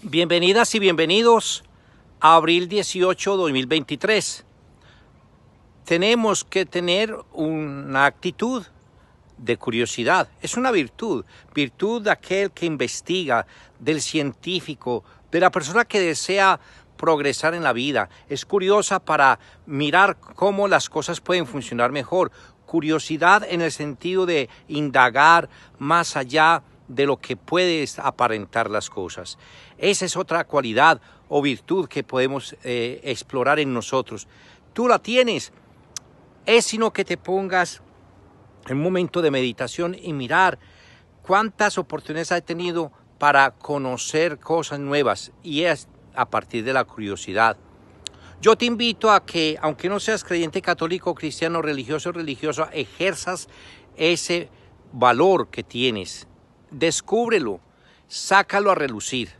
Bienvenidas y bienvenidos a abril 18, 2023. Tenemos que tener una actitud de curiosidad. Es una virtud, virtud de aquel que investiga, del científico, de la persona que desea progresar en la vida. Es curiosa para mirar cómo las cosas pueden funcionar mejor. Curiosidad en el sentido de indagar más allá de lo que puedes aparentar las cosas. Esa es otra cualidad o virtud que podemos eh, explorar en nosotros. Tú la tienes. Es sino que te pongas en un momento de meditación y mirar cuántas oportunidades has tenido para conocer cosas nuevas y es a partir de la curiosidad. Yo te invito a que, aunque no seas creyente católico, cristiano, religioso, religioso ejerzas ese valor que tienes descúbrelo, sácalo a relucir,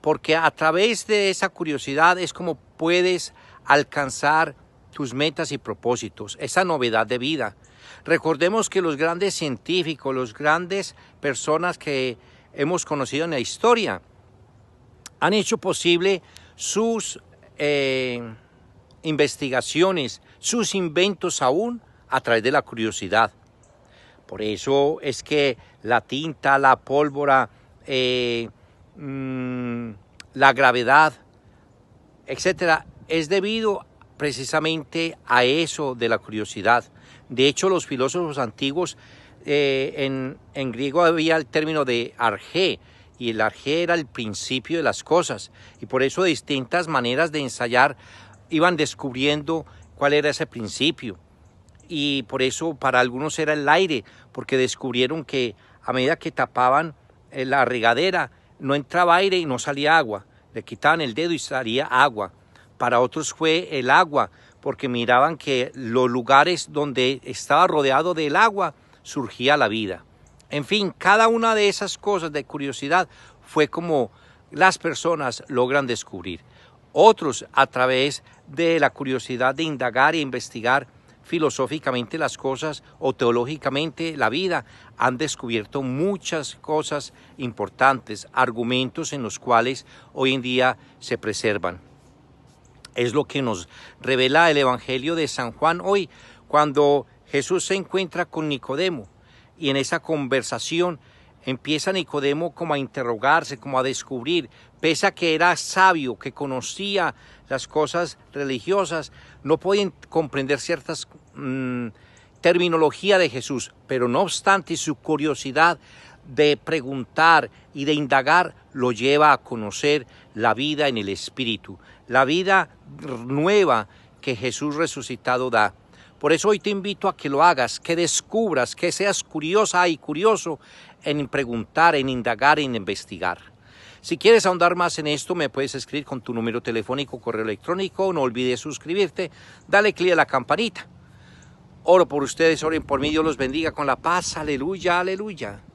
porque a través de esa curiosidad es como puedes alcanzar tus metas y propósitos, esa novedad de vida. Recordemos que los grandes científicos, los grandes personas que hemos conocido en la historia, han hecho posible sus eh, investigaciones, sus inventos aún a través de la curiosidad. Por eso es que la tinta, la pólvora, eh, mm, la gravedad, etcétera, es debido precisamente a eso de la curiosidad. De hecho, los filósofos antiguos eh, en, en, griego había el término de arge, y el arge era el principio de las cosas, y por eso distintas maneras de ensayar iban descubriendo cuál era ese principio. Y por eso para algunos era el aire, porque descubrieron que a medida que tapaban eh, la regadera, no entraba aire y no salía agua. Le quitaban el dedo y salía agua. Para otros fue el agua, porque miraban que los lugares donde estaba rodeado del agua surgía la vida. En fin, cada una de esas cosas de curiosidad fue como las personas logran descubrir. Otros a través de la curiosidad de indagar e investigar filosóficamente las cosas o teológicamente la vida, han descubierto muchas cosas importantes, argumentos en los cuales hoy en día se preservan. Es lo que nos revela el Evangelio de San Juan hoy, cuando Jesús se encuentra con Nicodemo y en esa conversación empieza Nicodemo como a interrogarse, como a descubrir, pese a que era sabio, que conocía las cosas religiosas, no pueden comprender ciertas mm, terminología de Jesús, pero no obstante su curiosidad de preguntar y de indagar lo lleva a conocer la vida en el Espíritu, la vida nueva que Jesús resucitado da. Por eso hoy te invito a que lo hagas, que descubras, que seas curiosa y curioso en preguntar, en indagar, en investigar. Si quieres ahondar más en esto, me puedes escribir con tu número telefónico, correo electrónico. No olvides suscribirte. Dale clic a la campanita. Oro por ustedes, oren por mí. Dios los bendiga con la paz. Aleluya, aleluya.